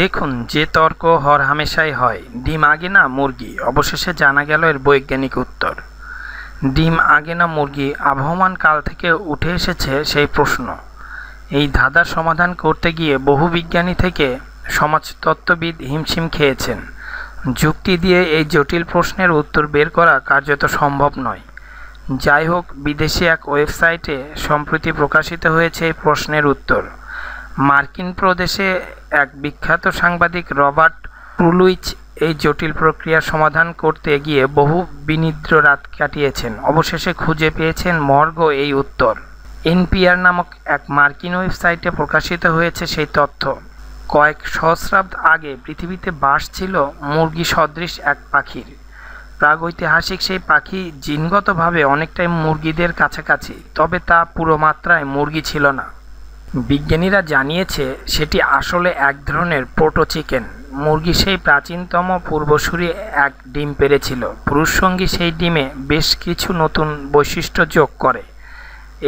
দেখুন যে তর্ক হর হামেশাই হয় ডিম আগে না মুরগি অবশেষে জানা গেল এর বৈজ্ঞানিক উত্তর ডিম আগে না মুরগি আবহমান কাল থেকে উঠে এসেছে সেই প্রশ্ন এই ধাঁধার সমাধান করতে গিয়ে বহু বিজ্ঞানী থেকে সমাজতত্ত্ববিদ হিমশিম খেয়েছেন যুক্তি দিয়ে এই জটিল প্রশ্নের উত্তর বের করা কার্যত সম্ভব নয় যাই হোক বিদেশি এক ওয়েবসাইটে সম্প্রতি প্রকাশিত হয়েছে এই প্রশ্নের উত্তর মার্কিন প্রদেশে এক বিখ্যাত সাংবাদিক রবার্ট প্রুলুইচ এই জটিল প্রক্রিয়া সমাধান করতে গিয়ে বহু বিনিদ্র রাত কাটিয়েছেন অবশেষে খুঁজে পেয়েছেন মর্গ এই উত্তর এনপিআর নামক এক মার্কিন ওয়েবসাইটে প্রকাশিত হয়েছে সেই তথ্য কয়েক সহস্রাব্দ আগে পৃথিবীতে বাস ছিল মুরগি সদৃশ এক পাখির প্রাগৈতিহাসিক সেই পাখি জিনগতভাবে অনেকটাই মুরগিদের কাছাকাছি তবে তা পুরো মাত্রায় মুরগি ছিল না বিজ্ঞানীরা জানিয়েছে সেটি আসলে এক ধরনের পোটো চিকেন মুরগি সেই প্রাচীনতম পূর্বসূরি এক ডিম পেরেছিল পুরুষ সঙ্গী সেই ডিমে বেশ কিছু নতুন বৈশিষ্ট্য যোগ করে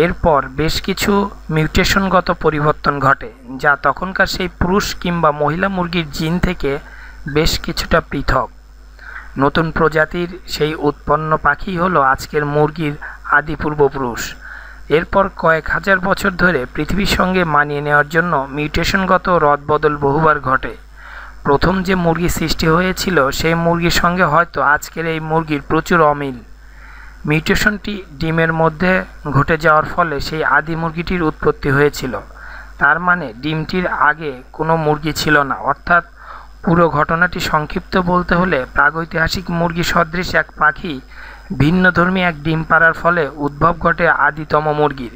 এরপর বেশ কিছু মিউটেশনগত পরিবর্তন ঘটে যা তখনকার সেই পুরুষ কিংবা মহিলা মুরগির জিন থেকে বেশ কিছুটা পৃথক নতুন প্রজাতির সেই উৎপন্ন পাখি হলো আজকের মুরগির আদি পূর্বপুরুষ এরপর কয়েক হাজার বছর ধরে পৃথিবীর সঙ্গে মানিয়ে নেওয়ার জন্য মিউটেশনগত রদবদল বহুবার ঘটে প্রথম যে মুরগি সৃষ্টি হয়েছিল সেই মুরগির সঙ্গে হয়তো আজকের এই মুরগির প্রচুর অমিল মিউটেশনটি ডিমের মধ্যে ঘটে যাওয়ার ফলে সেই আদি মুরগিটির উৎপত্তি হয়েছিল তার মানে ডিমটির আগে কোনো মুরগি ছিল না অর্থাৎ পুরো ঘটনাটি সংক্ষিপ্ত বলতে হলে প্রাগৈতিহাসিক মুরগি সদৃশ এক পাখি ভিন্নধর্মী এক ডিম পাড়ার ফলে উদ্ভব ঘটে আদিতম মুরগির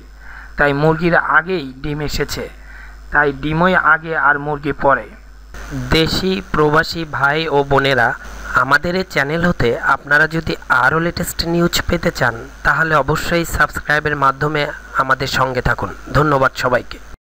তাই মুরগির আগেই ডিম এসেছে তাই ডিমই আগে আর মুরগি পরে দেশি প্রবাসী ভাই ও বোনেরা আমাদের এই চ্যানেল হতে আপনারা যদি আরও লেটেস্ট নিউজ পেতে চান তাহলে অবশ্যই সাবস্ক্রাইবের মাধ্যমে আমাদের সঙ্গে থাকুন ধন্যবাদ সবাইকে